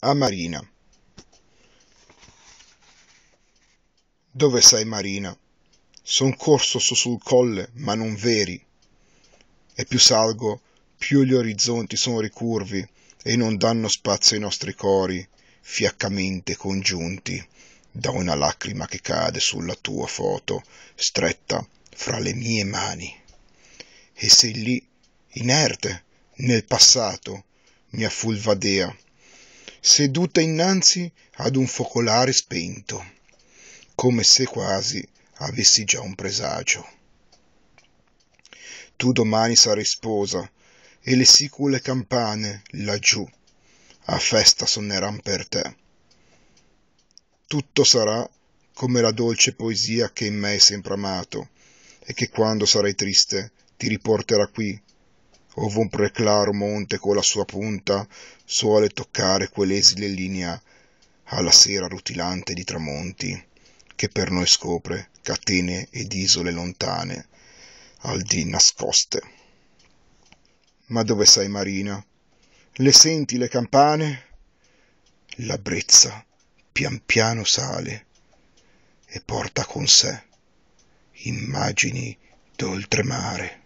A Marina. Dove sei, Marina? Son corso su sul colle, ma non veri. E più salgo, più gli orizzonti sono ricurvi e non danno spazio ai nostri cori, fiaccamente congiunti da una lacrima che cade sulla tua foto, stretta fra le mie mani. E sei lì, inerte, nel passato, mia Fulvadea seduta innanzi ad un focolare spento, come se quasi avessi già un presagio. Tu domani sarai sposa, e le sicule campane laggiù a festa sonneran per te. Tutto sarà come la dolce poesia che in me hai sempre amato, e che quando sarai triste ti riporterà qui ove un preclaro monte con la sua punta suole toccare quell'esile linea alla sera rutilante di tramonti, che per noi scopre catene ed isole lontane, al di nascoste. Ma dove sei, Marina? Le senti le campane? La brezza pian piano sale e porta con sé immagini d'oltremare.